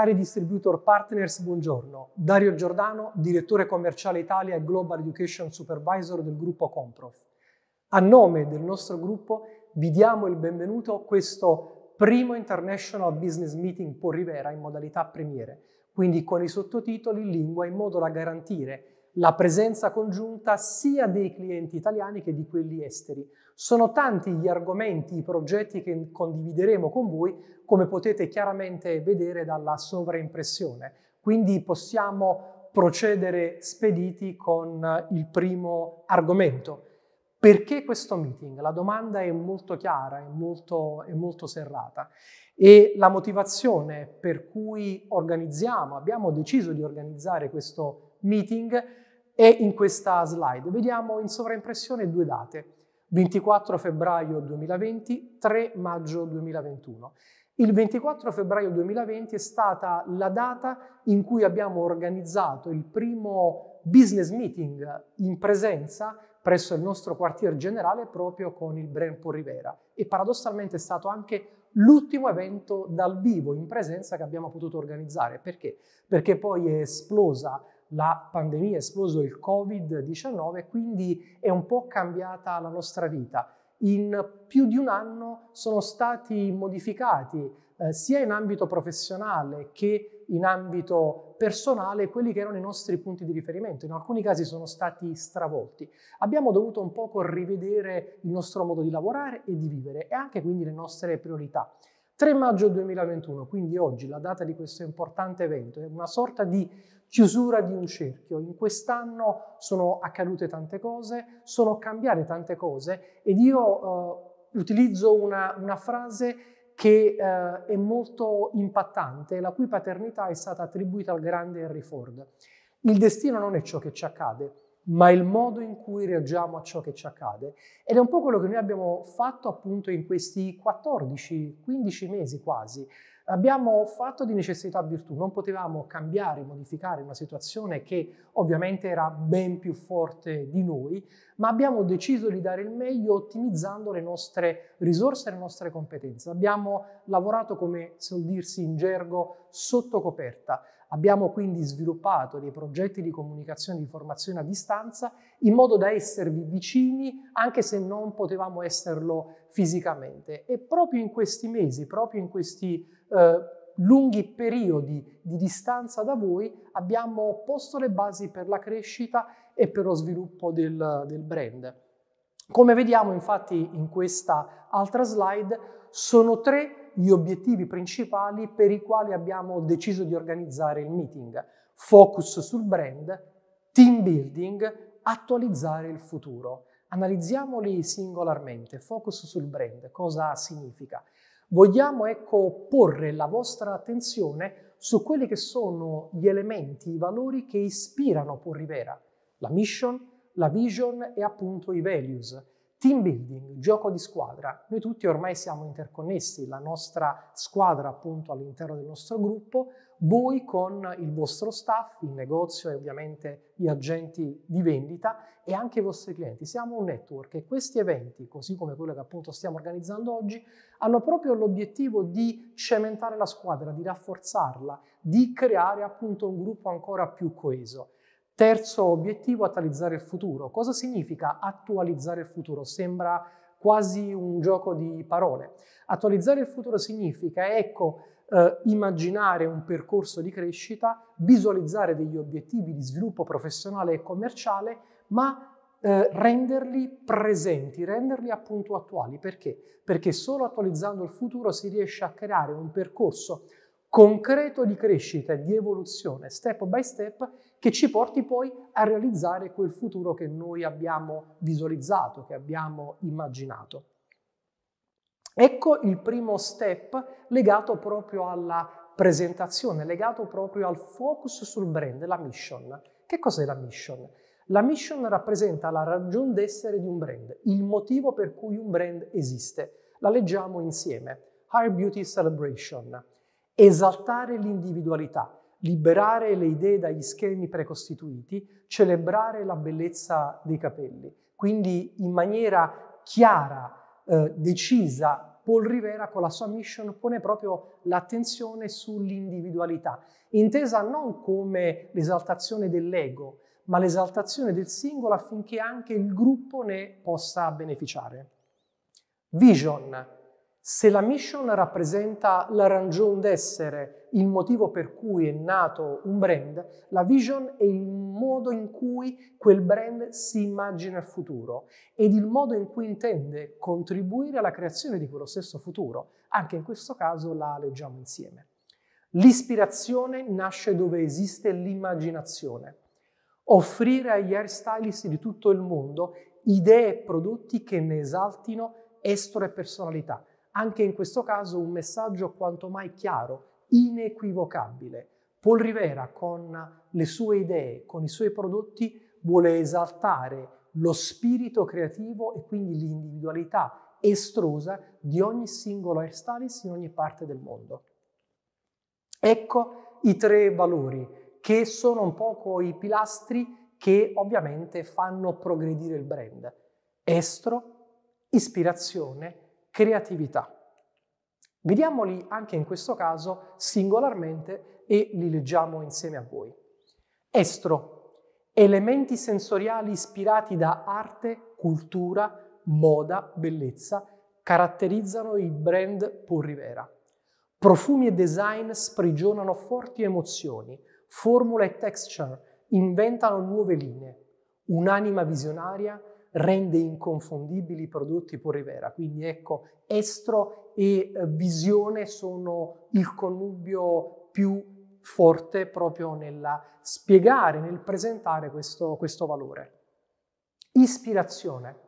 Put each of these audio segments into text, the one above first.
Cari distributor partners, buongiorno. Dario Giordano, direttore commerciale Italia e Global Education Supervisor del gruppo Comprof. A nome del nostro gruppo vi diamo il benvenuto a questo primo International Business Meeting por Rivera in modalità premiere, quindi con i sottotitoli in lingua in modo da garantire la presenza congiunta sia dei clienti italiani che di quelli esteri. Sono tanti gli argomenti, i progetti che condivideremo con voi, come potete chiaramente vedere dalla sovraimpressione. Quindi possiamo procedere spediti con il primo argomento. Perché questo meeting? La domanda è molto chiara, è molto, è molto serrata e la motivazione per cui organizziamo, abbiamo deciso di organizzare questo meeting e in questa slide vediamo in sovraimpressione due date, 24 febbraio 2020, 3 maggio 2021. Il 24 febbraio 2020 è stata la data in cui abbiamo organizzato il primo business meeting in presenza presso il nostro quartier generale proprio con il Brempo Rivera e paradossalmente è stato anche l'ultimo evento dal vivo in presenza che abbiamo potuto organizzare. Perché? Perché poi è esplosa la pandemia, è esploso il Covid-19, quindi è un po' cambiata la nostra vita. In più di un anno sono stati modificati eh, sia in ambito professionale che in ambito personale quelli che erano i nostri punti di riferimento. In alcuni casi sono stati stravolti. Abbiamo dovuto un poco rivedere il nostro modo di lavorare e di vivere e anche quindi le nostre priorità. 3 maggio 2021, quindi oggi, la data di questo importante evento, è una sorta di chiusura di un cerchio. In quest'anno sono accadute tante cose, sono cambiate tante cose ed io eh, utilizzo una, una, frase che eh, è molto impattante, la cui paternità è stata attribuita al grande Henry Ford. Il destino non è ciò che ci accade, ma il modo in cui reagiamo a ciò che ci accade. Ed è un po' quello che noi abbiamo fatto appunto in questi 14-15 mesi quasi. Abbiamo fatto di necessità virtù, non potevamo cambiare, modificare una situazione che ovviamente era ben più forte di noi, ma abbiamo deciso di dare il meglio ottimizzando le nostre risorse e le nostre competenze. Abbiamo lavorato, come suol dirsi in gergo, sotto coperta. Abbiamo quindi sviluppato dei progetti di comunicazione e di formazione a distanza in modo da esservi vicini anche se non potevamo esserlo fisicamente. E proprio in questi mesi, proprio in questi eh, lunghi periodi di distanza da voi, abbiamo posto le basi per la crescita e per lo sviluppo del, del brand. Come vediamo infatti in questa altra slide, sono tre gli obiettivi principali per i quali abbiamo deciso di organizzare il meeting. Focus sul brand, team building, attualizzare il futuro. Analizziamoli singolarmente. Focus sul brand, cosa significa? Vogliamo ecco porre la vostra attenzione su quelli che sono gli elementi, i valori che ispirano Paul Rivera, la mission, la vision e appunto i values Team building, gioco di squadra. Noi tutti ormai siamo interconnessi, la nostra squadra appunto all'interno del nostro gruppo, voi con il vostro staff, il negozio e ovviamente gli agenti di vendita e anche i vostri clienti. Siamo un network e questi eventi, così come quello che appunto stiamo organizzando oggi, hanno proprio l'obiettivo di cementare la squadra, di rafforzarla, di creare appunto un gruppo ancora più coeso. Terzo obiettivo, attualizzare il futuro. Cosa significa attualizzare il futuro? Sembra quasi un gioco di parole. Attualizzare il futuro significa, ecco, eh, immaginare un percorso di crescita, visualizzare degli obiettivi di sviluppo professionale e commerciale, ma eh, renderli presenti, renderli appunto attuali. Perché? Perché solo attualizzando il futuro si riesce a creare un percorso concreto di crescita e di evoluzione, step by step, che ci porti poi a realizzare quel futuro che noi abbiamo visualizzato, che abbiamo immaginato. Ecco il primo step legato proprio alla presentazione, legato proprio al focus sul brand, la mission. Che cos'è la mission? La mission rappresenta la ragion d'essere di un brand, il motivo per cui un brand esiste. La leggiamo insieme. Higher Beauty Celebration. Esaltare l'individualità, liberare le idee dagli schemi precostituiti, celebrare la bellezza dei capelli. Quindi in maniera chiara, eh, decisa, Paul Rivera con la sua mission pone proprio l'attenzione sull'individualità, intesa non come l'esaltazione dell'ego, ma l'esaltazione del singolo affinché anche il gruppo ne possa beneficiare. Vision, se la mission rappresenta la ragion d'essere, il motivo per cui è nato un brand, la vision è il modo in cui quel brand si immagina il futuro ed il modo in cui intende contribuire alla creazione di quello stesso futuro. Anche in questo caso la leggiamo insieme. L'ispirazione nasce dove esiste l'immaginazione. Offrire agli hairstylist di tutto il mondo idee e prodotti che ne esaltino estro e personalità anche in questo caso un messaggio quanto mai chiaro, inequivocabile. Paul Rivera con le sue idee, con i suoi prodotti, vuole esaltare lo spirito creativo e quindi l'individualità estrosa di ogni singolo hairstylist in ogni parte del mondo. Ecco i tre valori che sono un po' i pilastri che ovviamente fanno progredire il brand. Estro, ispirazione creatività. Vediamoli anche in questo caso singolarmente e li leggiamo insieme a voi. Estro, elementi sensoriali ispirati da arte, cultura, moda, bellezza, caratterizzano il brand Porrivera. Profumi e design sprigionano forti emozioni, formula e texture inventano nuove linee. Un'anima visionaria rende inconfondibili i prodotti Purivera. Quindi ecco, estro e eh, visione sono il connubio più forte proprio nel spiegare, nel presentare questo, questo valore. Ispirazione.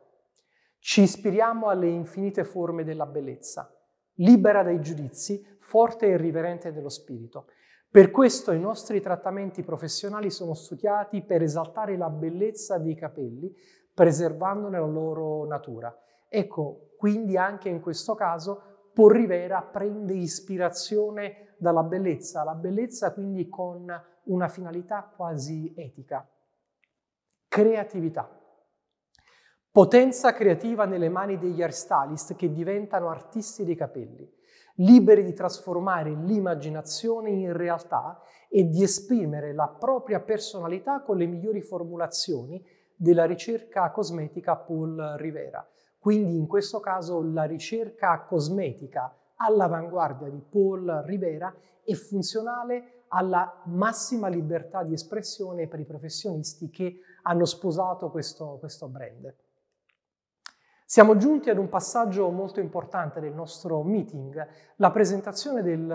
Ci ispiriamo alle infinite forme della bellezza, libera dai giudizi, forte e riverente dello spirito. Per questo i nostri trattamenti professionali sono studiati per esaltare la bellezza dei capelli, preservandone la loro natura. Ecco, quindi anche in questo caso Porrivera prende ispirazione dalla bellezza, la bellezza quindi con una finalità quasi etica. Creatività. Potenza creativa nelle mani degli art che diventano artisti dei capelli, liberi di trasformare l'immaginazione in realtà e di esprimere la propria personalità con le migliori formulazioni della ricerca cosmetica Paul Rivera. Quindi in questo caso la ricerca cosmetica all'avanguardia di Paul Rivera è funzionale alla massima libertà di espressione per i professionisti che hanno sposato questo, questo brand. Siamo giunti ad un passaggio molto importante del nostro meeting, la presentazione del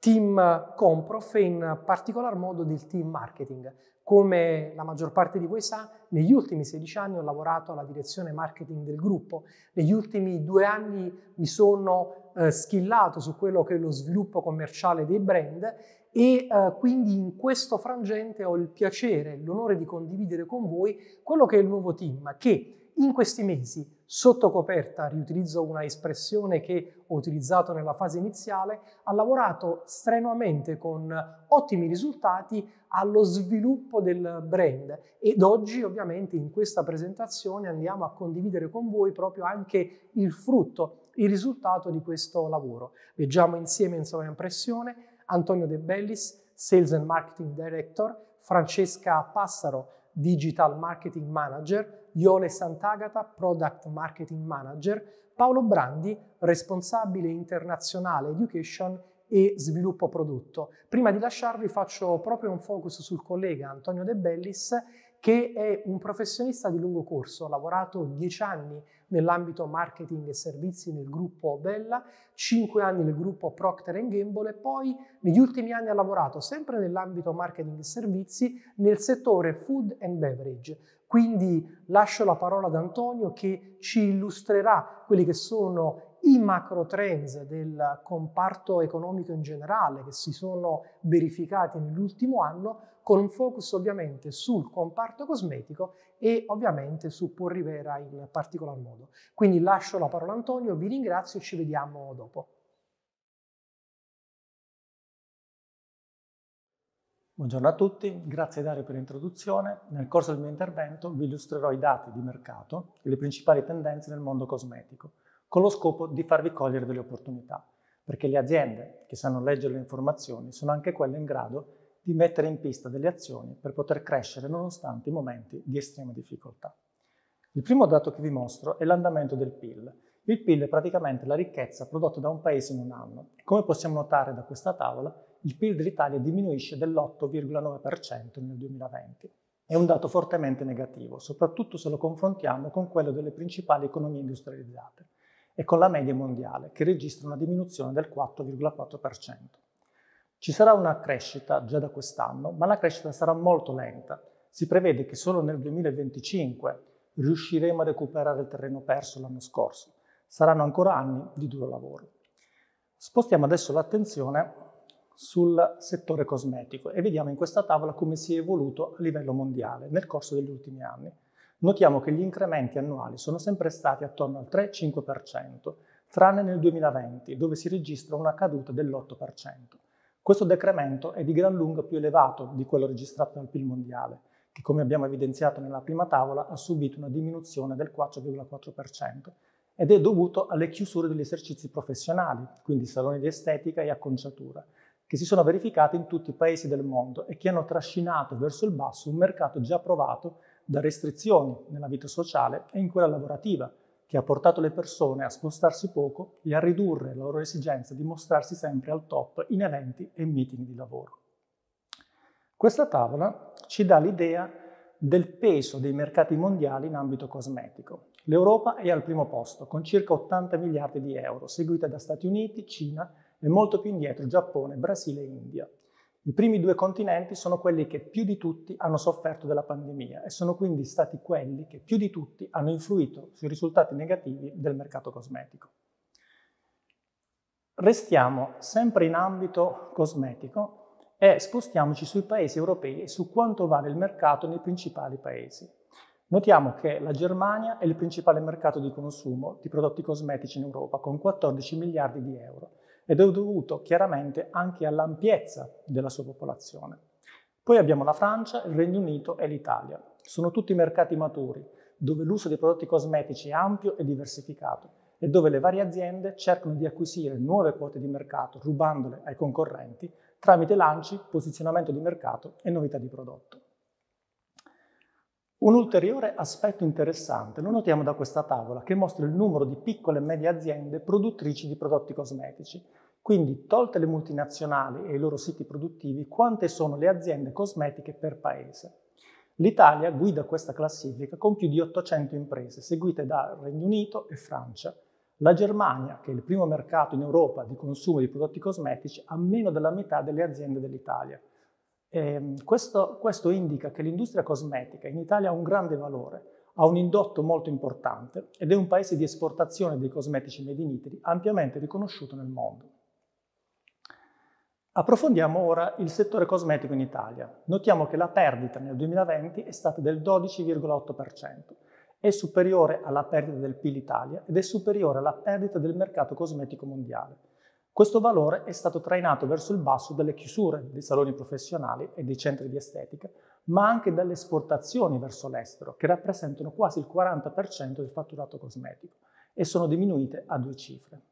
team Comprof e in particolar modo del team marketing. Come la maggior parte di voi sa, negli ultimi 16 anni ho lavorato alla direzione marketing del gruppo, negli ultimi due anni mi sono eh, schillato su quello che è lo sviluppo commerciale dei brand e eh, quindi in questo frangente ho il piacere, l'onore di condividere con voi quello che è il nuovo team che in questi mesi sotto coperta, riutilizzo una espressione che ho utilizzato nella fase iniziale, ha lavorato strenuamente con ottimi risultati allo sviluppo del brand ed oggi ovviamente in questa presentazione andiamo a condividere con voi proprio anche il frutto, il risultato di questo lavoro. Leggiamo insieme in sovraimpressione Antonio De Bellis, Sales and Marketing Director, Francesca Passaro, Digital Marketing Manager, Iole Sant'Agata, Product Marketing Manager, Paolo Brandi, responsabile internazionale Education e sviluppo prodotto. Prima di lasciarvi faccio proprio un focus sul collega Antonio De Bellis che è un professionista di lungo corso, ha lavorato 10 anni nell'ambito marketing e servizi nel gruppo Bella, 5 anni nel gruppo Procter Gamble e poi negli ultimi anni ha lavorato sempre nell'ambito marketing e servizi nel settore food and beverage, quindi lascio la parola ad Antonio che ci illustrerà quelli che sono i macro trends del comparto economico in generale che si sono verificati nell'ultimo anno, con un focus ovviamente sul comparto cosmetico e ovviamente su Paul Rivera in particolar modo. Quindi lascio la parola a Antonio, vi ringrazio e ci vediamo dopo. Buongiorno a tutti, grazie Dario per l'introduzione. Nel corso del mio intervento vi illustrerò i dati di mercato e le principali tendenze nel mondo cosmetico, con lo scopo di farvi cogliere delle opportunità, perché le aziende che sanno leggere le informazioni sono anche quelle in grado di mettere in pista delle azioni per poter crescere nonostante i momenti di estrema difficoltà. Il primo dato che vi mostro è l'andamento del PIL. Il PIL è praticamente la ricchezza prodotta da un paese in un anno. Come possiamo notare da questa tavola, il PIL dell'Italia diminuisce dell'8,9% nel 2020. È un dato fortemente negativo, soprattutto se lo confrontiamo con quello delle principali economie industrializzate e con la media mondiale, che registra una diminuzione del 4,4%. Ci sarà una crescita già da quest'anno, ma la crescita sarà molto lenta. Si prevede che solo nel 2025 riusciremo a recuperare il terreno perso l'anno scorso. Saranno ancora anni di duro lavoro. Spostiamo adesso l'attenzione sul settore cosmetico e vediamo in questa tavola come si è evoluto a livello mondiale nel corso degli ultimi anni. Notiamo che gli incrementi annuali sono sempre stati attorno al 3-5%, tranne nel 2020 dove si registra una caduta dell'8%. Questo decremento è di gran lunga più elevato di quello registrato nel PIL mondiale, che come abbiamo evidenziato nella prima tavola ha subito una diminuzione del 4,4% ed è dovuto alle chiusure degli esercizi professionali, quindi saloni di estetica e acconciatura, che si sono verificate in tutti i paesi del mondo e che hanno trascinato verso il basso un mercato già provato da restrizioni nella vita sociale e in quella lavorativa, che ha portato le persone a spostarsi poco e a ridurre la loro esigenza di mostrarsi sempre al top in eventi e meeting di lavoro. Questa tavola ci dà l'idea del peso dei mercati mondiali in ambito cosmetico. L'Europa è al primo posto, con circa 80 miliardi di euro, seguita da Stati Uniti, Cina, e molto più indietro Giappone, Brasile e India. I primi due continenti sono quelli che più di tutti hanno sofferto della pandemia e sono quindi stati quelli che più di tutti hanno influito sui risultati negativi del mercato cosmetico. Restiamo sempre in ambito cosmetico e spostiamoci sui paesi europei e su quanto vale il mercato nei principali paesi. Notiamo che la Germania è il principale mercato di consumo di prodotti cosmetici in Europa con 14 miliardi di euro ed è dovuto chiaramente anche all'ampiezza della sua popolazione. Poi abbiamo la Francia, il Regno Unito e l'Italia. Sono tutti mercati maturi, dove l'uso dei prodotti cosmetici è ampio e diversificato e dove le varie aziende cercano di acquisire nuove quote di mercato rubandole ai concorrenti tramite lanci, posizionamento di mercato e novità di prodotto. Un ulteriore aspetto interessante lo notiamo da questa tavola che mostra il numero di piccole e medie aziende produttrici di prodotti cosmetici. Quindi, tolte le multinazionali e i loro siti produttivi, quante sono le aziende cosmetiche per paese? L'Italia guida questa classifica con più di 800 imprese, seguite da Regno Unito e Francia. La Germania, che è il primo mercato in Europa di consumo di prodotti cosmetici, ha meno della metà delle aziende dell'Italia. Eh, questo, questo indica che l'industria cosmetica in Italia ha un grande valore, ha un indotto molto importante ed è un paese di esportazione dei cosmetici made in Italy ampiamente riconosciuto nel mondo. Approfondiamo ora il settore cosmetico in Italia. Notiamo che la perdita nel 2020 è stata del 12,8%, è superiore alla perdita del PIL Italia ed è superiore alla perdita del mercato cosmetico mondiale. Questo valore è stato trainato verso il basso dalle chiusure dei saloni professionali e dei centri di estetica, ma anche dalle esportazioni verso l'estero, che rappresentano quasi il 40% del fatturato cosmetico e sono diminuite a due cifre.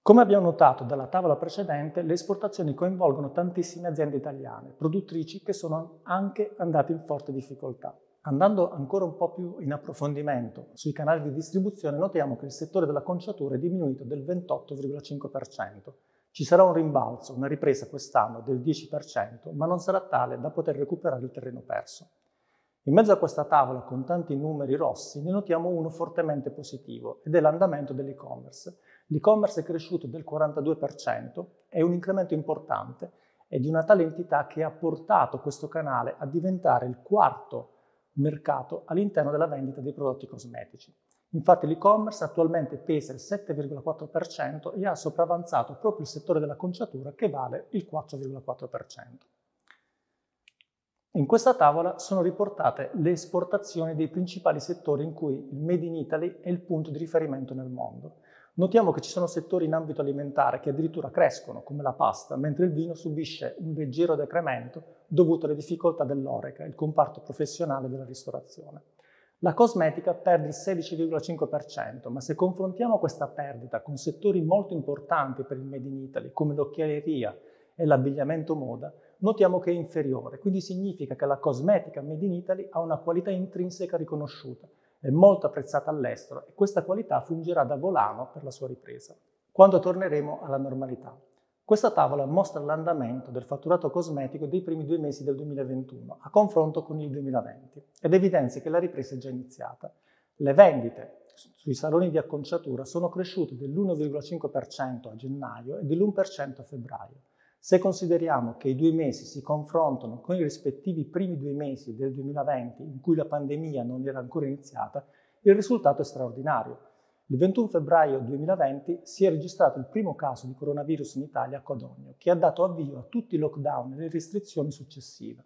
Come abbiamo notato dalla tavola precedente, le esportazioni coinvolgono tantissime aziende italiane, produttrici che sono anche andate in forte difficoltà. Andando ancora un po' più in approfondimento sui canali di distribuzione, notiamo che il settore dell'acconciatura è diminuito del 28,5%. Ci sarà un rimbalzo, una ripresa quest'anno del 10%, ma non sarà tale da poter recuperare il terreno perso. In mezzo a questa tavola con tanti numeri rossi ne notiamo uno fortemente positivo ed è l'andamento dell'e-commerce. L'e-commerce è cresciuto del 42%, è un incremento importante e di una tale entità che ha portato questo canale a diventare il quarto mercato all'interno della vendita dei prodotti cosmetici. Infatti l'e-commerce attualmente pesa il 7,4% e ha sopravanzato proprio il settore della conciatura che vale il 4,4%. In questa tavola sono riportate le esportazioni dei principali settori in cui il Made in Italy è il punto di riferimento nel mondo Notiamo che ci sono settori in ambito alimentare che addirittura crescono, come la pasta, mentre il vino subisce un leggero decremento dovuto alle difficoltà dell'oreca, il comparto professionale della ristorazione. La cosmetica perde il 16,5%, ma se confrontiamo questa perdita con settori molto importanti per il Made in Italy, come l'occhialeria e l'abbigliamento moda, notiamo che è inferiore, quindi significa che la cosmetica Made in Italy ha una qualità intrinseca riconosciuta, è molto apprezzata all'estero e questa qualità fungerà da volano per la sua ripresa, quando torneremo alla normalità. Questa tavola mostra l'andamento del fatturato cosmetico dei primi due mesi del 2021 a confronto con il 2020 ed evidenzia che la ripresa è già iniziata. Le vendite sui saloni di acconciatura sono cresciute dell'1,5% a gennaio e dell'1% a febbraio, se consideriamo che i due mesi si confrontano con i rispettivi primi due mesi del 2020 in cui la pandemia non era ancora iniziata, il risultato è straordinario. Il 21 febbraio 2020 si è registrato il primo caso di coronavirus in Italia a Codogno, che ha dato avvio a tutti i lockdown e le restrizioni successive.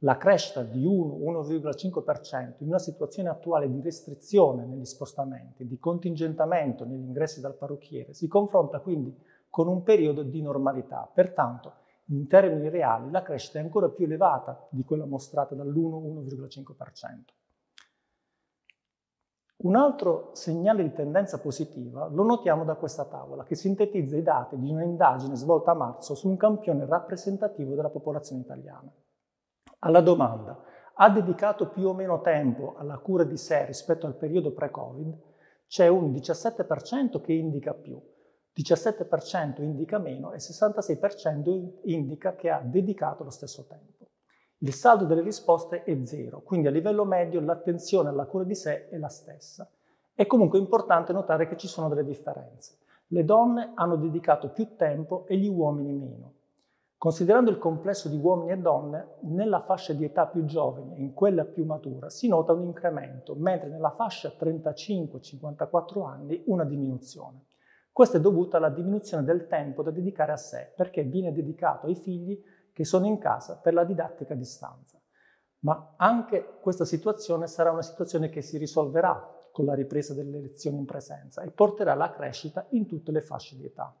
La crescita di 1-1,5% in una situazione attuale di restrizione negli spostamenti, di contingentamento negli ingressi dal parrucchiere, si confronta quindi con un periodo di normalità. Pertanto, in termini reali, la crescita è ancora più elevata di quella mostrata dall'1-1,5%. Un altro segnale di tendenza positiva lo notiamo da questa tavola, che sintetizza i dati di un'indagine svolta a marzo su un campione rappresentativo della popolazione italiana. Alla domanda, ha dedicato più o meno tempo alla cura di sé rispetto al periodo pre-Covid? C'è un 17% che indica più, 17% indica meno e 66% indica che ha dedicato lo stesso tempo. Il saldo delle risposte è zero, quindi a livello medio l'attenzione alla cura di sé è la stessa. È comunque importante notare che ci sono delle differenze. Le donne hanno dedicato più tempo e gli uomini meno. Considerando il complesso di uomini e donne, nella fascia di età più giovane e in quella più matura si nota un incremento, mentre nella fascia 35-54 anni una diminuzione. Questo è dovuto alla diminuzione del tempo da dedicare a sé, perché viene dedicato ai figli che sono in casa per la didattica a distanza. Ma anche questa situazione sarà una situazione che si risolverà con la ripresa delle lezioni in presenza e porterà alla crescita in tutte le fasce di età.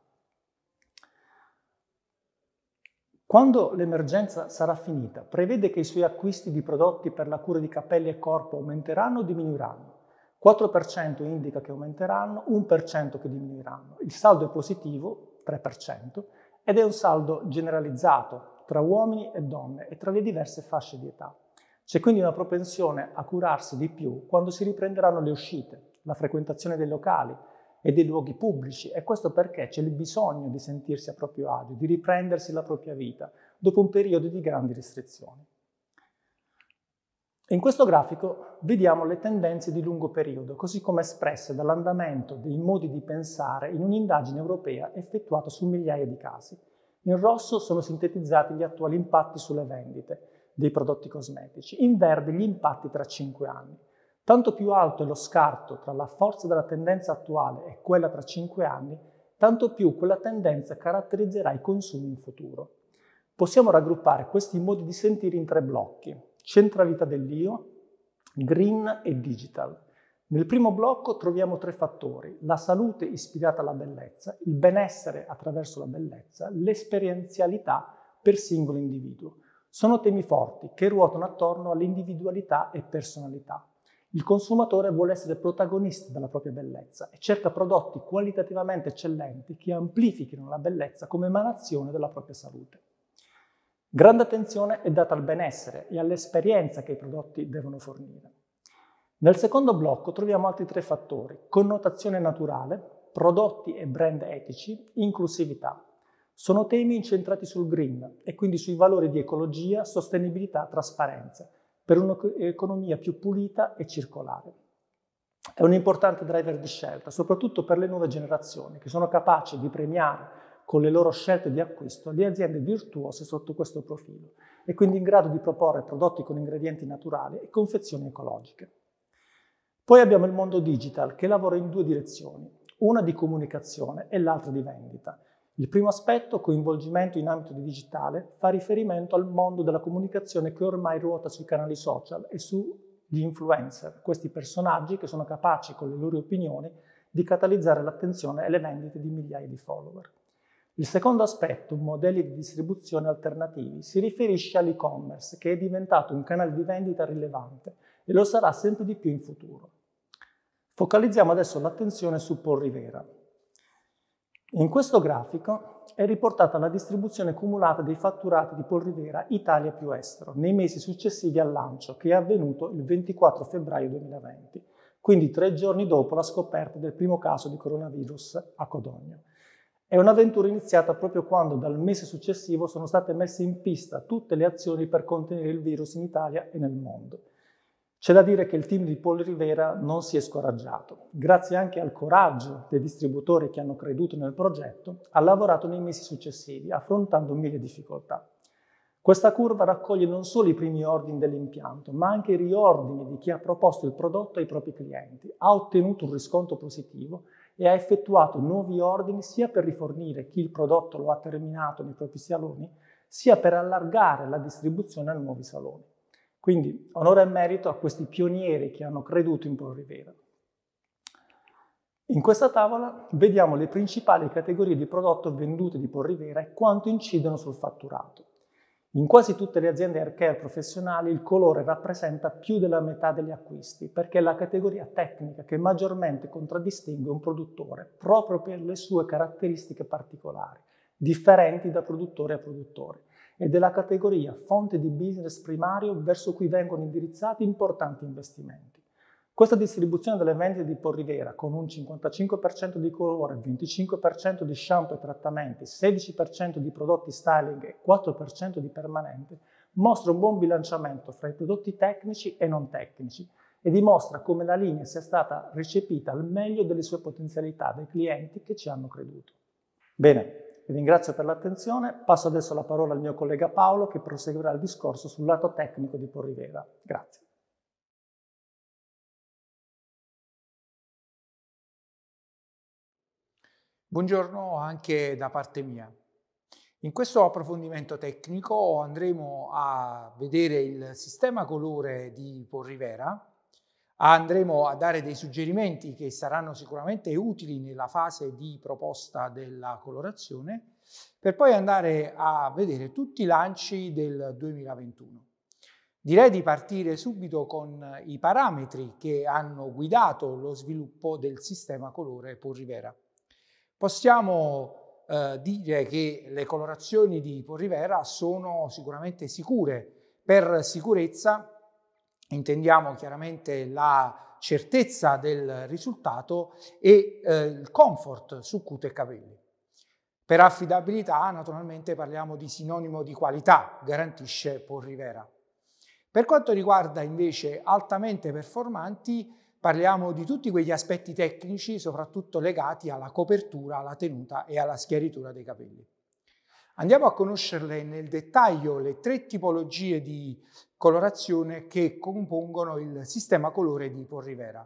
Quando l'emergenza sarà finita, prevede che i suoi acquisti di prodotti per la cura di capelli e corpo aumenteranno o diminuiranno? 4% indica che aumenteranno, 1% che diminuiranno. Il saldo è positivo, 3%, ed è un saldo generalizzato tra uomini e donne e tra le diverse fasce di età. C'è quindi una propensione a curarsi di più quando si riprenderanno le uscite, la frequentazione dei locali e dei luoghi pubblici e questo perché c'è il bisogno di sentirsi a proprio agio, di riprendersi la propria vita dopo un periodo di grandi restrizioni. In questo grafico vediamo le tendenze di lungo periodo, così come espresse dall'andamento dei modi di pensare in un'indagine europea effettuata su migliaia di casi. In rosso sono sintetizzati gli attuali impatti sulle vendite dei prodotti cosmetici, in verde gli impatti tra 5 anni. Tanto più alto è lo scarto tra la forza della tendenza attuale e quella tra 5 anni, tanto più quella tendenza caratterizzerà i consumi in futuro. Possiamo raggruppare questi modi di sentire in tre blocchi centralità dell'io, green e digital. Nel primo blocco troviamo tre fattori, la salute ispirata alla bellezza, il benessere attraverso la bellezza, l'esperienzialità per singolo individuo. Sono temi forti che ruotano attorno all'individualità e personalità. Il consumatore vuole essere protagonista della propria bellezza e cerca prodotti qualitativamente eccellenti che amplifichino la bellezza come emanazione della propria salute. Grande attenzione è data al benessere e all'esperienza che i prodotti devono fornire. Nel secondo blocco troviamo altri tre fattori, connotazione naturale, prodotti e brand etici, inclusività. Sono temi incentrati sul green e quindi sui valori di ecologia, sostenibilità, trasparenza, per un'economia più pulita e circolare. È un importante driver di scelta, soprattutto per le nuove generazioni, che sono capaci di premiare con le loro scelte di acquisto le aziende virtuose sotto questo profilo e quindi in grado di proporre prodotti con ingredienti naturali e confezioni ecologiche. Poi abbiamo il mondo digital che lavora in due direzioni, una di comunicazione e l'altra di vendita. Il primo aspetto, coinvolgimento in ambito digitale, fa riferimento al mondo della comunicazione che ormai ruota sui canali social e sugli influencer, questi personaggi che sono capaci con le loro opinioni di catalizzare l'attenzione e le vendite di migliaia di follower. Il secondo aspetto, modelli di distribuzione alternativi, si riferisce all'e-commerce che è diventato un canale di vendita rilevante e lo sarà sempre di più in futuro. Focalizziamo adesso l'attenzione su Paul Rivera. In questo grafico è riportata la distribuzione cumulata dei fatturati di Paul Rivera Italia più estero nei mesi successivi al lancio che è avvenuto il 24 febbraio 2020, quindi tre giorni dopo la scoperta del primo caso di coronavirus a Codogno. È un'avventura iniziata proprio quando dal mese successivo sono state messe in pista tutte le azioni per contenere il virus in Italia e nel mondo. C'è da dire che il team di Paul Rivera non si è scoraggiato. Grazie anche al coraggio dei distributori che hanno creduto nel progetto, ha lavorato nei mesi successivi, affrontando mille difficoltà. Questa curva raccoglie non solo i primi ordini dell'impianto, ma anche i riordini di chi ha proposto il prodotto ai propri clienti, ha ottenuto un riscontro positivo e ha effettuato nuovi ordini sia per rifornire chi il prodotto lo ha terminato nei propri saloni, sia per allargare la distribuzione a nuovi saloni. Quindi onore e merito a questi pionieri che hanno creduto in Pro Rivera. In questa tavola vediamo le principali categorie di prodotto vendute di Porrivera e quanto incidono sul fatturato. In quasi tutte le aziende haircare professionali il colore rappresenta più della metà degli acquisti perché è la categoria tecnica che maggiormente contraddistingue un produttore proprio per le sue caratteristiche particolari, differenti da produttore a produttore, ed è la categoria fonte di business primario verso cui vengono indirizzati importanti investimenti. Questa distribuzione delle vendite di Porrivera con un 55% di colore, 25% di shampoo e trattamenti, 16% di prodotti styling e 4% di permanente mostra un buon bilanciamento fra i prodotti tecnici e non tecnici e dimostra come la linea sia stata recepita al meglio delle sue potenzialità dai clienti che ci hanno creduto. Bene, vi ringrazio per l'attenzione, passo adesso la parola al mio collega Paolo che proseguirà il discorso sul lato tecnico di Porrivera. Grazie. Buongiorno anche da parte mia. In questo approfondimento tecnico andremo a vedere il sistema colore di Porrivera, andremo a dare dei suggerimenti che saranno sicuramente utili nella fase di proposta della colorazione, per poi andare a vedere tutti i lanci del 2021. Direi di partire subito con i parametri che hanno guidato lo sviluppo del sistema colore Porrivera. Possiamo eh, dire che le colorazioni di Paul Rivera sono sicuramente sicure. Per sicurezza intendiamo chiaramente la certezza del risultato e eh, il comfort su cute e capelli. Per affidabilità naturalmente parliamo di sinonimo di qualità, garantisce Paul Rivera. Per quanto riguarda invece altamente performanti, Parliamo di tutti quegli aspetti tecnici, soprattutto legati alla copertura, alla tenuta e alla schiaritura dei capelli. Andiamo a conoscerle nel dettaglio le tre tipologie di colorazione che compongono il sistema colore di Porrivera.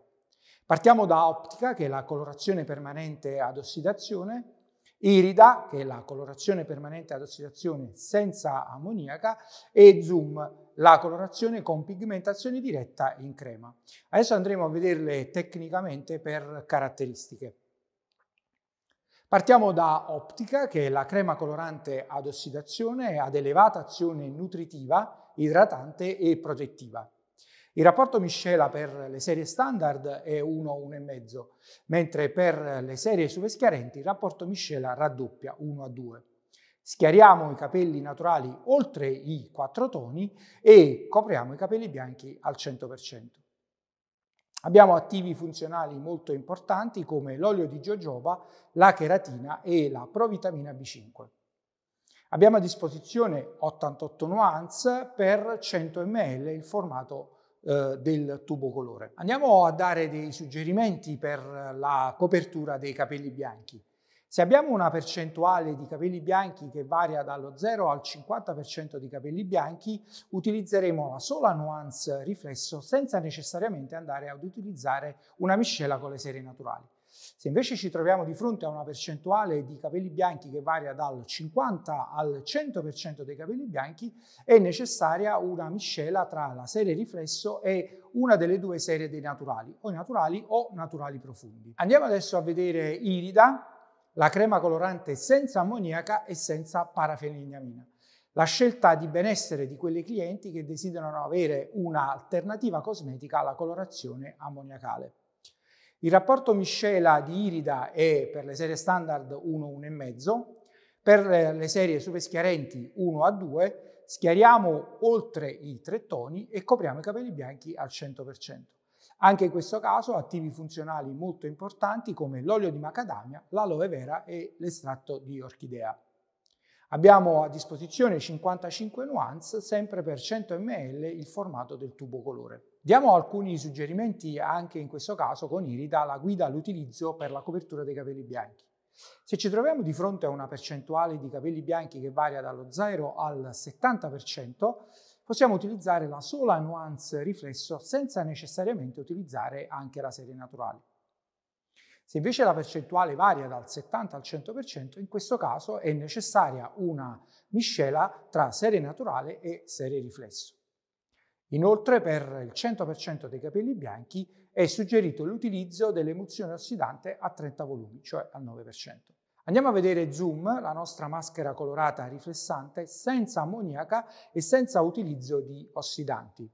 Partiamo da optica, che è la colorazione permanente ad ossidazione, irida, che è la colorazione permanente ad ossidazione senza ammoniaca, e zoom, la colorazione con pigmentazione diretta in crema. Adesso andremo a vederle tecnicamente per caratteristiche. Partiamo da Optica, che è la crema colorante ad ossidazione ad elevata azione nutritiva, idratante e protettiva. Il rapporto miscela per le serie standard è 1 1,5, mentre per le serie subeschiarenti il rapporto miscela raddoppia 1 a 2. Schiariamo i capelli naturali oltre i quattro toni e copriamo i capelli bianchi al 100%. Abbiamo attivi funzionali molto importanti come l'olio di jojoba, la cheratina e la provitamina B5. Abbiamo a disposizione 88 nuance per 100 ml il formato eh, del tubo colore. Andiamo a dare dei suggerimenti per la copertura dei capelli bianchi. Se abbiamo una percentuale di capelli bianchi che varia dallo 0 al 50% di capelli bianchi, utilizzeremo la sola nuance riflesso senza necessariamente andare ad utilizzare una miscela con le serie naturali. Se invece ci troviamo di fronte a una percentuale di capelli bianchi che varia dal 50 al 100% dei capelli bianchi, è necessaria una miscela tra la serie riflesso e una delle due serie dei naturali, o naturali o naturali profondi. Andiamo adesso a vedere Irida, la crema colorante senza ammoniaca e senza parafenilignamina. La scelta di benessere di quelle clienti che desiderano avere un'alternativa cosmetica alla colorazione ammoniacale. Il rapporto miscela di irida è per le serie standard 1-1,5, per eh, le serie super schiarenti 1 a 2, schiariamo oltre i tre toni e copriamo i capelli bianchi al 100%. Anche in questo caso attivi funzionali molto importanti come l'olio di macadamia, l'aloe vera e l'estratto di orchidea. Abbiamo a disposizione 55 nuance, sempre per 100 ml il formato del tubo colore. Diamo alcuni suggerimenti anche in questo caso con Irida, la guida all'utilizzo per la copertura dei capelli bianchi. Se ci troviamo di fronte a una percentuale di capelli bianchi che varia dallo 0 al 70%, possiamo utilizzare la sola nuance riflesso senza necessariamente utilizzare anche la serie naturale. Se invece la percentuale varia dal 70 al 100%, in questo caso è necessaria una miscela tra serie naturale e serie riflesso. Inoltre, per il 100% dei capelli bianchi è suggerito l'utilizzo dell'emulsione ossidante a 30 volumi, cioè al 9%. Andiamo a vedere Zoom, la nostra maschera colorata riflessante senza ammoniaca e senza utilizzo di ossidanti.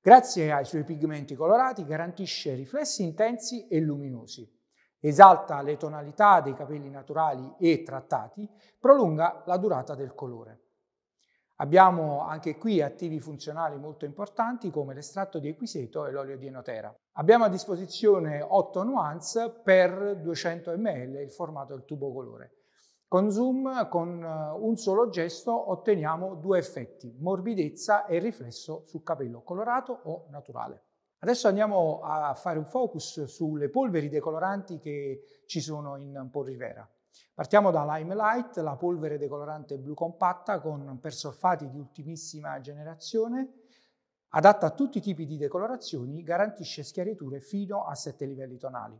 Grazie ai suoi pigmenti colorati garantisce riflessi intensi e luminosi, esalta le tonalità dei capelli naturali e trattati, prolunga la durata del colore. Abbiamo anche qui attivi funzionali molto importanti come l'estratto di equiseto e l'olio di enotera. Abbiamo a disposizione 8 nuance per 200 ml il formato del tubo colore. Con Zoom, con eh, un solo gesto, otteniamo due effetti, morbidezza e riflesso sul capello colorato o naturale. Adesso andiamo a fare un focus sulle polveri decoloranti che ci sono in Polrivera. Partiamo da Limelight, la polvere decolorante blu compatta con persolfati di ultimissima generazione, adatta a tutti i tipi di decolorazioni, garantisce schiariture fino a 7 livelli tonali.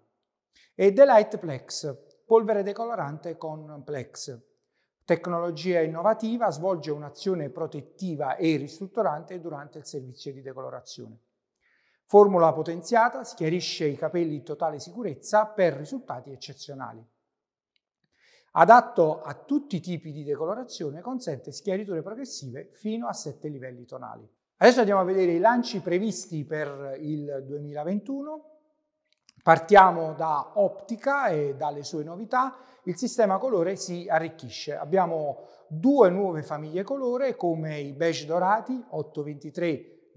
E The Light Plex, polvere decolorante con Plex. Tecnologia innovativa, svolge un'azione protettiva e ristrutturante durante il servizio di decolorazione. Formula potenziata, schiarisce i capelli in totale sicurezza per risultati eccezionali. Adatto a tutti i tipi di decolorazione, consente schiariture progressive fino a 7 livelli tonali. Adesso andiamo a vedere i lanci previsti per il 2021. Partiamo da Optica e dalle sue novità. Il sistema colore si arricchisce. Abbiamo due nuove famiglie colore come i beige dorati 823 923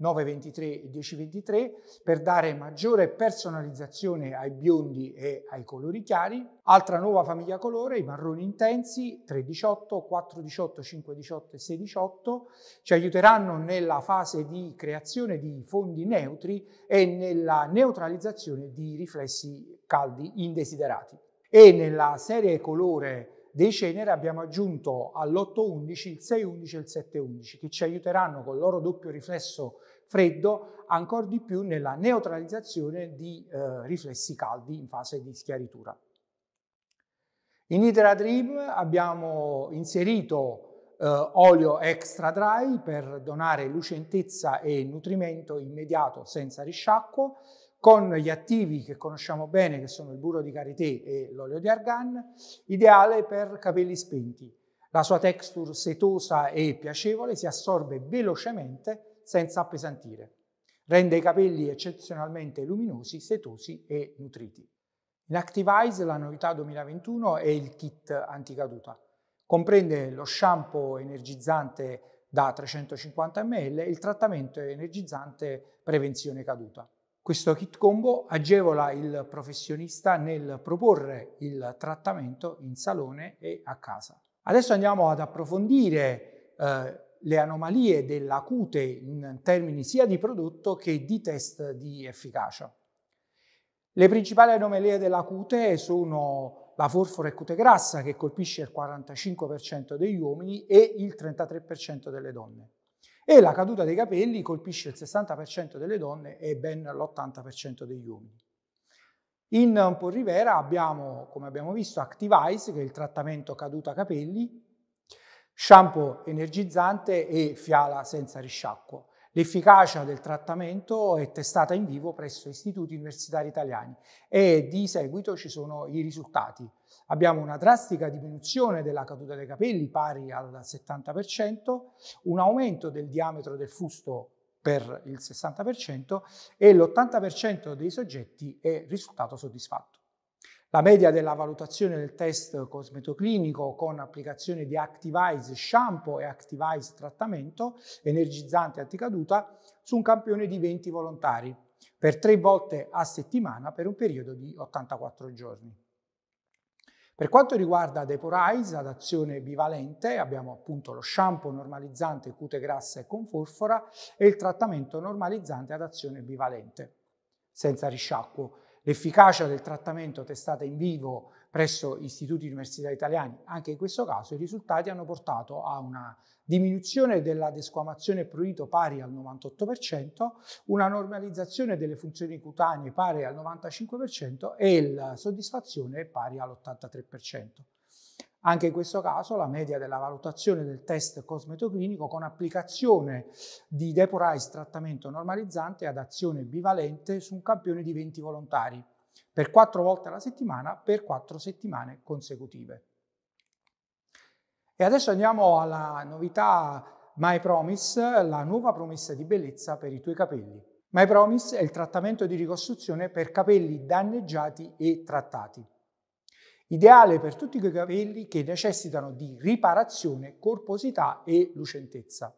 e 1023 per dare maggiore personalizzazione ai biondi e ai colori chiari. Altra nuova famiglia colore, i marroni intensi 318, 418, 518 e 618 ci aiuteranno nella fase di creazione di fondi neutri e nella neutralizzazione di riflessi caldi indesiderati. E nella serie colore dei Cenere abbiamo aggiunto all'811 il 611 e il 711 che ci aiuteranno con il loro doppio riflesso freddo, ancora di più nella neutralizzazione di eh, riflessi caldi in fase di schiaritura. In Hydra Dream abbiamo inserito eh, olio extra dry per donare lucentezza e nutrimento immediato senza risciacquo con gli attivi che conosciamo bene che sono il burro di karité e l'olio di argan, ideale per capelli spenti. La sua texture setosa e piacevole si assorbe velocemente senza appesantire. Rende i capelli eccezionalmente luminosi, setosi e nutriti. In Activize la novità 2021 è il kit anticaduta. Comprende lo shampoo energizzante da 350 ml e il trattamento energizzante prevenzione caduta. Questo kit combo agevola il professionista nel proporre il trattamento in salone e a casa. Adesso andiamo ad approfondire eh, le anomalie della cute in termini sia di prodotto che di test di efficacia. Le principali anomalie della cute sono la forfora e cute grassa che colpisce il 45% degli uomini e il 33% delle donne e la caduta dei capelli colpisce il 60% delle donne e ben l'80% degli uomini. In Porrivera abbiamo, come abbiamo visto, Active Eyes, che è il trattamento caduta capelli, shampoo energizzante e fiala senza risciacquo. L'efficacia del trattamento è testata in vivo presso istituti universitari italiani e di seguito ci sono i risultati. Abbiamo una drastica diminuzione della caduta dei capelli pari al 70%, un aumento del diametro del fusto per il 60% e l'80% dei soggetti è risultato soddisfatto. La media della valutazione del test cosmetoclinico con applicazione di Activize shampoo e Activize trattamento energizzante anticaduta su un campione di 20 volontari per tre volte a settimana per un periodo di 84 giorni. Per quanto riguarda Deporize ad azione bivalente, abbiamo appunto lo shampoo normalizzante cute grassa e con forfora e il trattamento normalizzante ad azione bivalente senza risciacquo l'efficacia del trattamento testata in vivo presso istituti universitari italiani, anche in questo caso i risultati hanno portato a una diminuzione della desquamazione prurito pari al 98%, una normalizzazione delle funzioni cutanee pari al 95% e la soddisfazione pari all'83%. Anche in questo caso la media della valutazione del test cosmetoclinico con applicazione di deporize trattamento normalizzante ad azione bivalente su un campione di 20 volontari per 4 volte alla settimana per 4 settimane consecutive. E adesso andiamo alla novità My Promise, la nuova promessa di bellezza per i tuoi capelli. My Promise è il trattamento di ricostruzione per capelli danneggiati e trattati ideale per tutti quei capelli che necessitano di riparazione, corposità e lucentezza.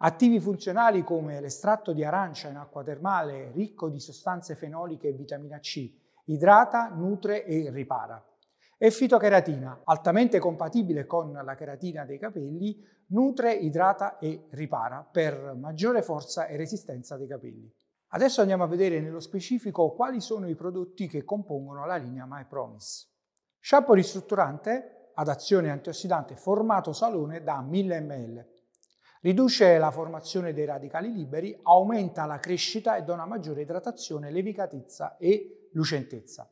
Attivi funzionali come l'estratto di arancia in acqua termale ricco di sostanze fenoliche e vitamina C, idrata, nutre e ripara. E fitocheratina, altamente compatibile con la cheratina dei capelli, nutre, idrata e ripara per maggiore forza e resistenza dei capelli. Adesso andiamo a vedere nello specifico quali sono i prodotti che compongono la linea My Promise. Shampoo ristrutturante ad azione antiossidante formato salone da 1000 ml. Riduce la formazione dei radicali liberi, aumenta la crescita e dona maggiore idratazione, levicatezza e lucentezza.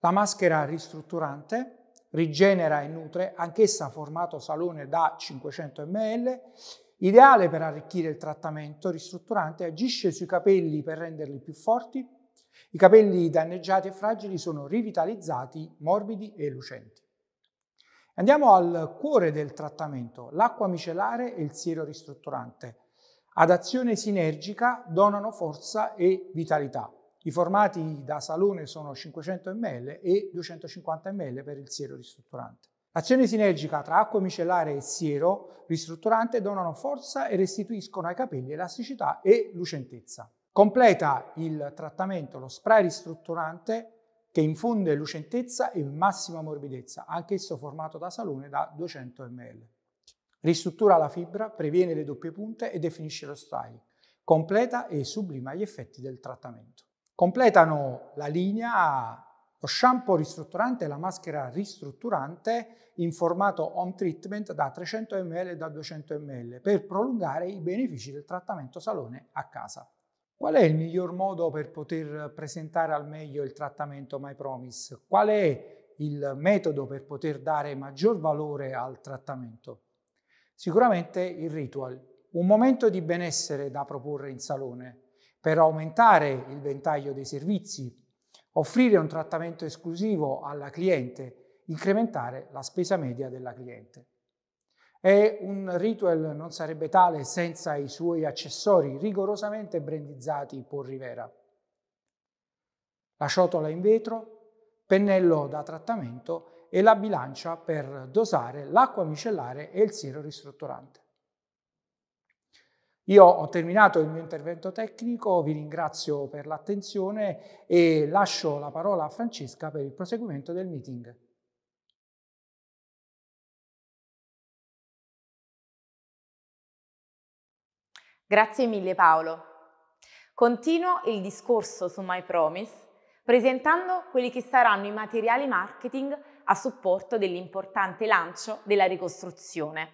La maschera ristrutturante rigenera e nutre, anch'essa formato salone da 500 ml, ideale per arricchire il trattamento ristrutturante, agisce sui capelli per renderli più forti, i capelli danneggiati e fragili sono rivitalizzati, morbidi e lucenti. Andiamo al cuore del trattamento, l'acqua micellare e il siero ristrutturante. Ad azione sinergica donano forza e vitalità. I formati da salone sono 500 ml e 250 ml per il siero ristrutturante. L'azione sinergica tra acqua micellare e siero ristrutturante donano forza e restituiscono ai capelli elasticità e lucentezza. Completa il trattamento lo spray ristrutturante che infonde lucentezza e massima morbidezza, anch'esso formato da salone da 200 ml. Ristruttura la fibra, previene le doppie punte e definisce lo styling. Completa e sublima gli effetti del trattamento. Completano la linea lo shampoo ristrutturante e la maschera ristrutturante in formato home treatment da 300 ml e da 200 ml per prolungare i benefici del trattamento salone a casa. Qual è il miglior modo per poter presentare al meglio il trattamento My Promise? Qual è il metodo per poter dare maggior valore al trattamento? Sicuramente il ritual, un momento di benessere da proporre in salone per aumentare il ventaglio dei servizi, offrire un trattamento esclusivo alla cliente, incrementare la spesa media della cliente e un ritual non sarebbe tale senza i suoi accessori rigorosamente brandizzati por Rivera. La ciotola in vetro, pennello da trattamento e la bilancia per dosare l'acqua micellare e il siero ristrutturante. Io ho terminato il mio intervento tecnico, vi ringrazio per l'attenzione e lascio la parola a Francesca per il proseguimento del meeting. Grazie mille Paolo. Continuo il discorso su My Promise presentando quelli che saranno i materiali marketing a supporto dell'importante lancio della ricostruzione.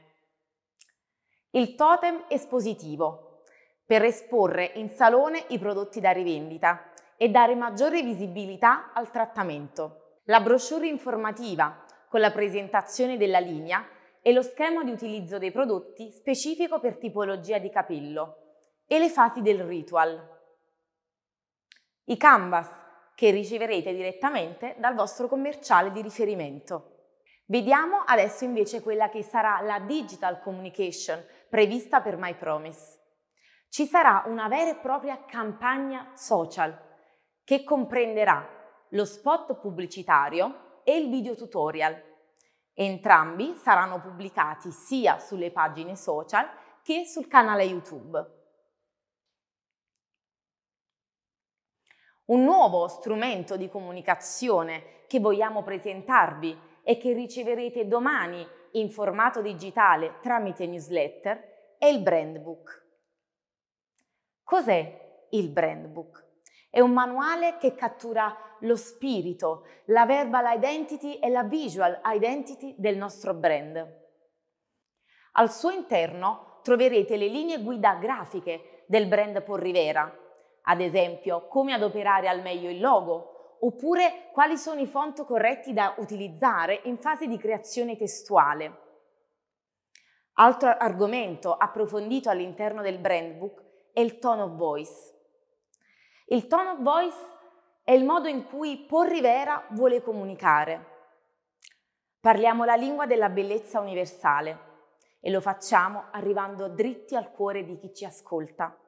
Il totem espositivo per esporre in salone i prodotti da rivendita e dare maggiore visibilità al trattamento. La brochure informativa con la presentazione della linea e lo schema di utilizzo dei prodotti specifico per tipologia di capello e le fasi del ritual. I canvas che riceverete direttamente dal vostro commerciale di riferimento. Vediamo adesso invece quella che sarà la digital communication prevista per My Promise. Ci sarà una vera e propria campagna social che comprenderà lo spot pubblicitario e il video tutorial Entrambi saranno pubblicati sia sulle pagine social che sul canale YouTube. Un nuovo strumento di comunicazione che vogliamo presentarvi e che riceverete domani in formato digitale tramite newsletter è il Brand Book. Cos'è il Brand Book? È un manuale che cattura lo spirito, la verbal identity e la visual identity del nostro brand. Al suo interno troverete le linee guida grafiche del brand Paul Rivera, ad esempio come adoperare al meglio il logo, oppure quali sono i font corretti da utilizzare in fase di creazione testuale. Altro argomento approfondito all'interno del brand book è il tone of voice. Il tone of voice è il modo in cui Paul Rivera vuole comunicare. Parliamo la lingua della bellezza universale e lo facciamo arrivando dritti al cuore di chi ci ascolta.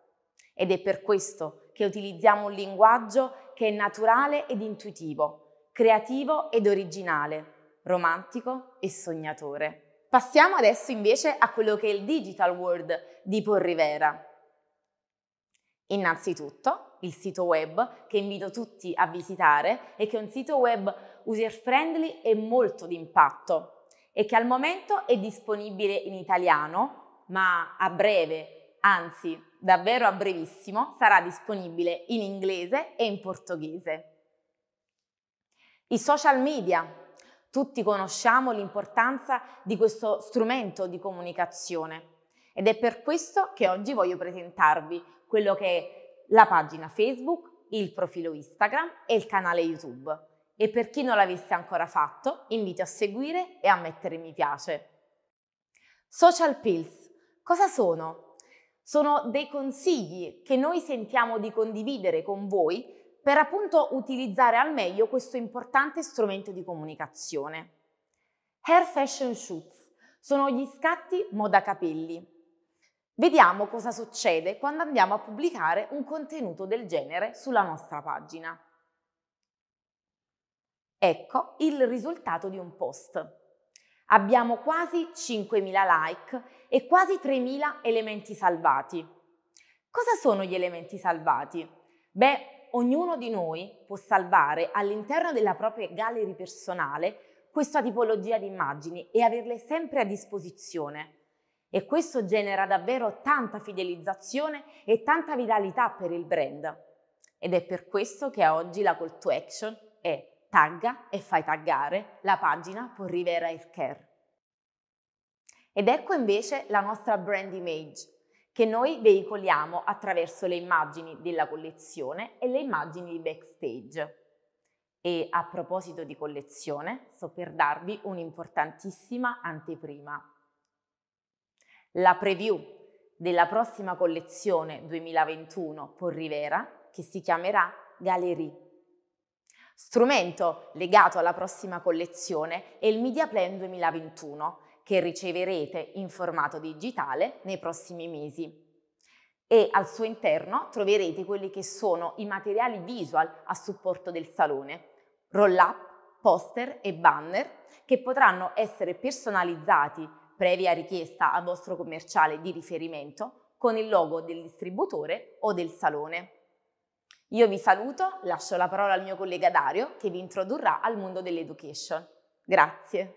Ed è per questo che utilizziamo un linguaggio che è naturale ed intuitivo, creativo ed originale, romantico e sognatore. Passiamo adesso invece a quello che è il digital world di Paul Rivera. Innanzitutto il sito web che invito tutti a visitare e che è un sito web user friendly e molto d'impatto e che al momento è disponibile in italiano, ma a breve, anzi davvero a brevissimo, sarà disponibile in inglese e in portoghese. I social media. Tutti conosciamo l'importanza di questo strumento di comunicazione ed è per questo che oggi voglio presentarvi quello che è la pagina Facebook, il profilo Instagram e il canale YouTube. E per chi non l'avesse ancora fatto, invito a seguire e a mettere mi piace. Social pills, cosa sono? Sono dei consigli che noi sentiamo di condividere con voi per appunto utilizzare al meglio questo importante strumento di comunicazione. Hair Fashion Shoots sono gli scatti moda capelli Vediamo cosa succede quando andiamo a pubblicare un contenuto del genere sulla nostra pagina. Ecco il risultato di un post. Abbiamo quasi 5.000 like e quasi 3.000 elementi salvati. Cosa sono gli elementi salvati? Beh, ognuno di noi può salvare all'interno della propria gallery personale questa tipologia di immagini e averle sempre a disposizione. E questo genera davvero tanta fidelizzazione e tanta vitalità per il brand. Ed è per questo che oggi la call to action è tagga e fai taggare la pagina por Rivera Healthcare. Ed ecco invece la nostra brand image, che noi veicoliamo attraverso le immagini della collezione e le immagini di backstage. E a proposito di collezione, sto per darvi un'importantissima anteprima la preview della prossima collezione 2021 Rivera che si chiamerà Galerie. Strumento legato alla prossima collezione è il Media Plan 2021 che riceverete in formato digitale nei prossimi mesi e al suo interno troverete quelli che sono i materiali visual a supporto del salone, roll up, poster e banner che potranno essere personalizzati previa richiesta al vostro commerciale di riferimento, con il logo del distributore o del salone. Io vi saluto, lascio la parola al mio collega Dario che vi introdurrà al mondo dell'education. Grazie.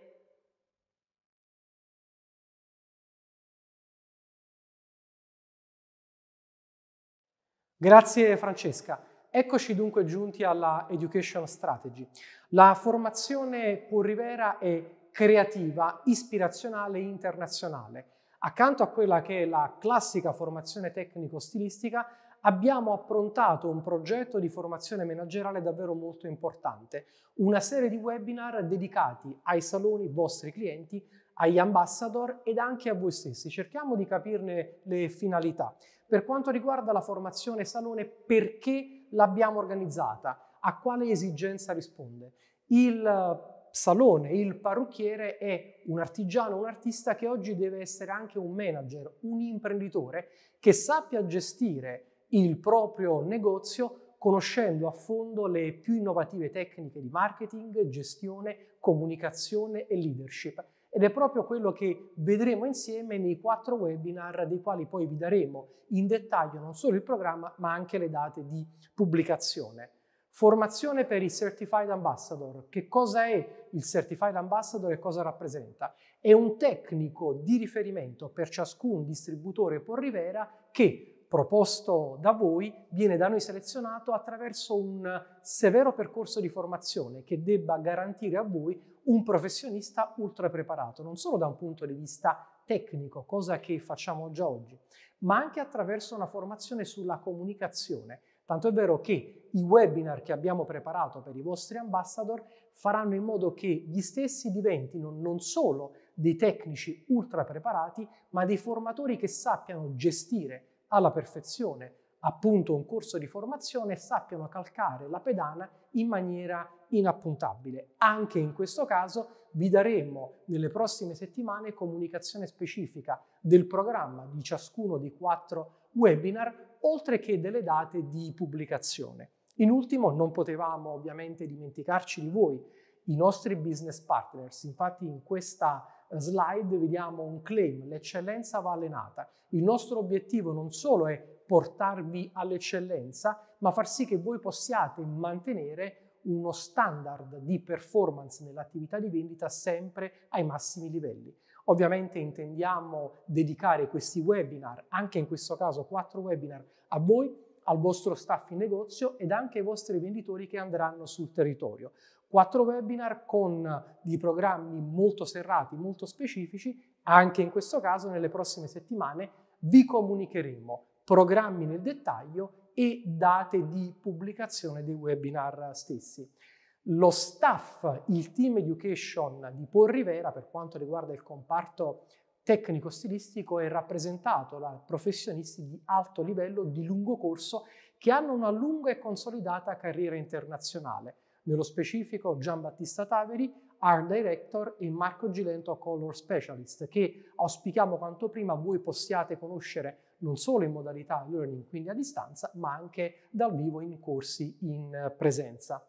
Grazie Francesca. Eccoci dunque giunti alla Education Strategy. La formazione Purrivera è creativa, ispirazionale e internazionale. Accanto a quella che è la classica formazione tecnico-stilistica, abbiamo approntato un progetto di formazione manageriale davvero molto importante, una serie di webinar dedicati ai saloni vostri clienti, agli ambassador ed anche a voi stessi. Cerchiamo di capirne le finalità. Per quanto riguarda la formazione salone, perché l'abbiamo organizzata? A quale esigenza risponde? Il salone, il parrucchiere è un artigiano, un artista che oggi deve essere anche un manager, un imprenditore che sappia gestire il proprio negozio conoscendo a fondo le più innovative tecniche di marketing, gestione, comunicazione e leadership. Ed è proprio quello che vedremo insieme nei quattro webinar dei quali poi vi daremo in dettaglio non solo il programma ma anche le date di pubblicazione. Formazione per i Certified Ambassador. Che cosa è il Certified Ambassador e cosa rappresenta? È un tecnico di riferimento per ciascun distributore porrivera che, proposto da voi, viene da noi selezionato attraverso un severo percorso di formazione che debba garantire a voi un professionista ultra preparato, non solo da un punto di vista tecnico, cosa che facciamo già oggi, ma anche attraverso una formazione sulla comunicazione Tanto è vero che i webinar che abbiamo preparato per i vostri ambassador faranno in modo che gli stessi diventino non solo dei tecnici ultra preparati, ma dei formatori che sappiano gestire alla perfezione appunto un corso di formazione e sappiano calcare la pedana in maniera inappuntabile. Anche in questo caso vi daremo nelle prossime settimane comunicazione specifica del programma di ciascuno dei quattro webinar, oltre che delle date di pubblicazione. In ultimo, non potevamo ovviamente dimenticarci di voi, i nostri business partners. Infatti in questa slide vediamo un claim, l'eccellenza va allenata. Il nostro obiettivo non solo è portarvi all'eccellenza, ma far sì che voi possiate mantenere uno standard di performance nell'attività di vendita sempre ai massimi livelli. Ovviamente intendiamo dedicare questi webinar, anche in questo caso quattro webinar, a voi, al vostro staff in negozio ed anche ai vostri venditori che andranno sul territorio. Quattro webinar con dei programmi molto serrati, molto specifici, anche in questo caso nelle prossime settimane vi comunicheremo programmi nel dettaglio e date di pubblicazione dei webinar stessi. Lo staff, il team education di Paul Rivera per quanto riguarda il comparto tecnico-stilistico è rappresentato da professionisti di alto livello, di lungo corso, che hanno una lunga e consolidata carriera internazionale. Nello specifico Gian Battista Taveri, Art Director e Marco Gilento, Color Specialist, che auspichiamo quanto prima voi possiate conoscere non solo in modalità learning, quindi a distanza, ma anche dal vivo in corsi in presenza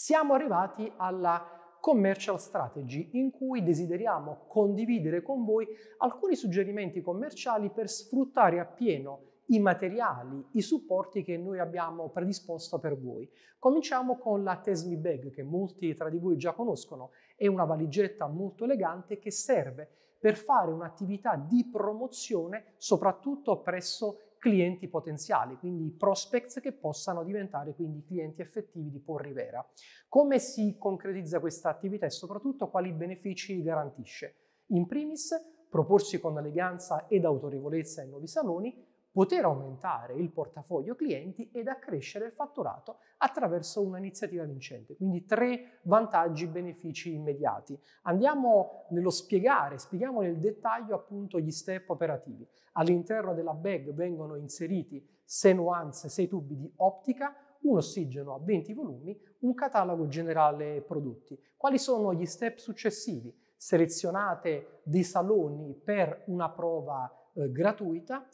siamo arrivati alla commercial strategy in cui desideriamo condividere con voi alcuni suggerimenti commerciali per sfruttare appieno i materiali, i supporti che noi abbiamo predisposto per voi. Cominciamo con la Tesmi Bag che molti tra di voi già conoscono, è una valigetta molto elegante che serve per fare un'attività di promozione soprattutto presso i clienti potenziali, quindi prospects che possano diventare quindi clienti effettivi di Porrivera. Come si concretizza questa attività e soprattutto quali benefici garantisce? In primis, proporsi con eleganza ed autorevolezza ai nuovi saloni, poter aumentare il portafoglio clienti ed accrescere il fatturato attraverso un'iniziativa vincente. Quindi tre vantaggi, e benefici immediati. Andiamo nello spiegare, spieghiamo nel dettaglio appunto gli step operativi. All'interno della bag vengono inseriti sei nuanze, sei tubi di ottica, un ossigeno a 20 volumi, un catalogo generale prodotti. Quali sono gli step successivi? Selezionate dei saloni per una prova eh, gratuita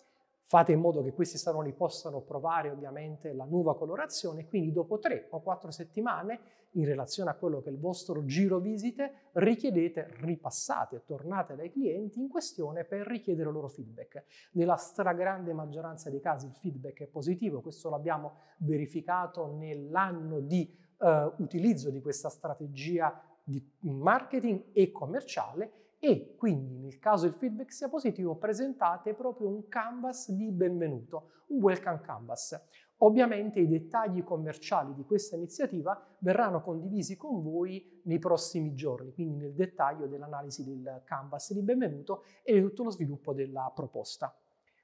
Fate in modo che questi saloni possano provare ovviamente la nuova colorazione, quindi dopo tre o quattro settimane, in relazione a quello che è il vostro giro visite, richiedete, ripassate, tornate dai clienti in questione per richiedere il loro feedback. Nella stragrande maggioranza dei casi il feedback è positivo, questo l'abbiamo verificato nell'anno di eh, utilizzo di questa strategia di marketing e commerciale e quindi nel caso il feedback sia positivo presentate proprio un canvas di benvenuto, un welcome canvas. Ovviamente i dettagli commerciali di questa iniziativa verranno condivisi con voi nei prossimi giorni, quindi nel dettaglio dell'analisi del canvas di benvenuto e di tutto lo sviluppo della proposta.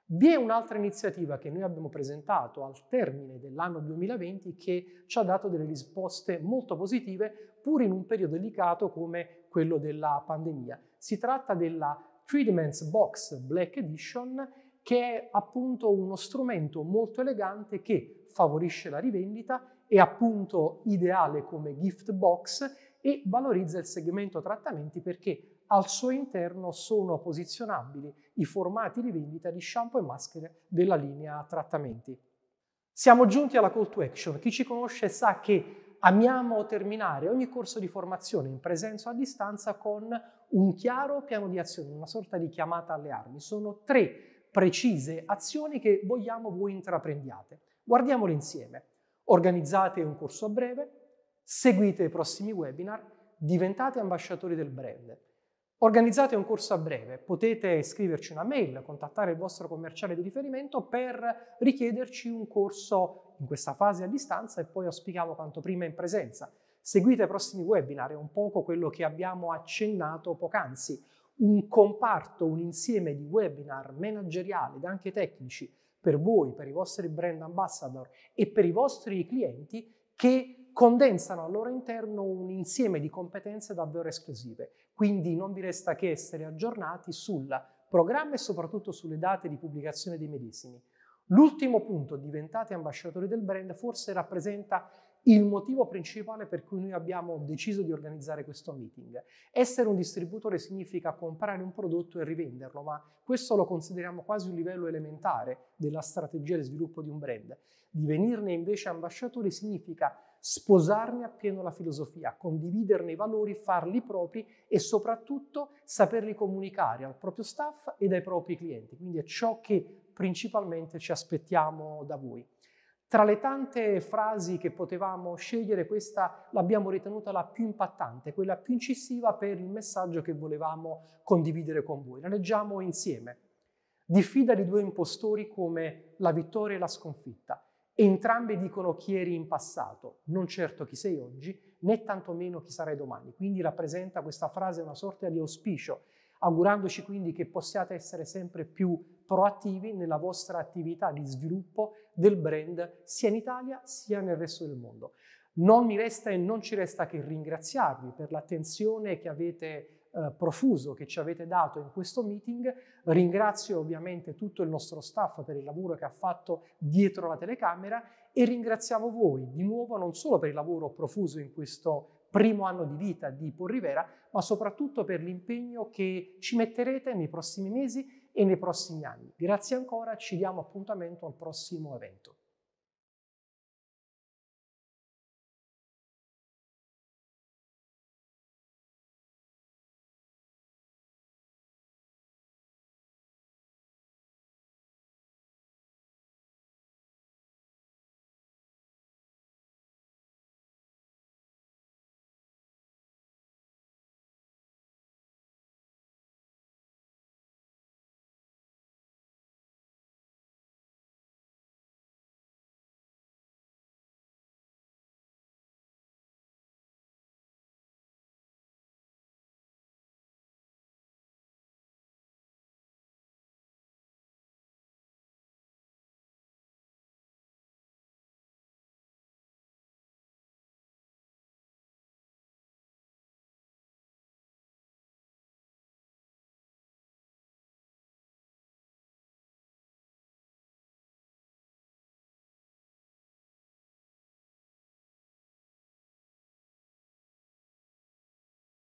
Vi è un'altra iniziativa che noi abbiamo presentato al termine dell'anno 2020 che ci ha dato delle risposte molto positive pur in un periodo delicato come quello della pandemia. Si tratta della Treatments Box Black Edition che è appunto uno strumento molto elegante che favorisce la rivendita, è appunto ideale come gift box e valorizza il segmento trattamenti perché al suo interno sono posizionabili i formati di vendita di shampoo e maschere della linea trattamenti. Siamo giunti alla call to action. Chi ci conosce sa che amiamo terminare ogni corso di formazione in presenza o a distanza con un chiaro piano di azione, una sorta di chiamata alle armi. Sono tre precise azioni che vogliamo voi intraprendiate. Guardiamole insieme. Organizzate un corso a breve, seguite i prossimi webinar, diventate ambasciatori del brand Organizzate un corso a breve, potete scriverci una mail, contattare il vostro commerciale di riferimento per richiederci un corso in questa fase a distanza e poi auspichiamo quanto prima in presenza. Seguite i prossimi webinar, è un poco quello che abbiamo accennato poc'anzi, un comparto, un insieme di webinar manageriali ed anche tecnici per voi, per i vostri brand ambassador e per i vostri clienti che condensano al loro interno un insieme di competenze davvero esclusive. Quindi non vi resta che essere aggiornati sul programma e soprattutto sulle date di pubblicazione dei medesimi. L'ultimo punto, diventate ambasciatori del brand, forse rappresenta il motivo principale per cui noi abbiamo deciso di organizzare questo meeting. Essere un distributore significa comprare un prodotto e rivenderlo, ma questo lo consideriamo quasi un livello elementare della strategia di sviluppo di un brand. Divenirne invece ambasciatori significa sposarne appieno la filosofia, condividerne i valori, farli propri e soprattutto saperli comunicare al proprio staff ed ai propri clienti. Quindi è ciò che principalmente ci aspettiamo da voi. Tra le tante frasi che potevamo scegliere, questa l'abbiamo ritenuta la più impattante, quella più incisiva per il messaggio che volevamo condividere con voi. La leggiamo insieme. Diffida di due impostori come la vittoria e la sconfitta. Entrambe dicono chi eri in passato, non certo chi sei oggi, né tantomeno chi sarai domani. Quindi rappresenta questa frase una sorta di auspicio, augurandoci quindi che possiate essere sempre più proattivi nella vostra attività di sviluppo del brand sia in Italia sia nel resto del mondo. Non mi resta e non ci resta che ringraziarvi per l'attenzione che avete eh, profuso che ci avete dato in questo meeting. Ringrazio ovviamente tutto il nostro staff per il lavoro che ha fatto dietro la telecamera e ringraziamo voi di nuovo non solo per il lavoro profuso in questo primo anno di vita di Porrivera, ma soprattutto per l'impegno che ci metterete nei prossimi mesi e nei prossimi anni. Grazie ancora, ci diamo appuntamento al prossimo evento.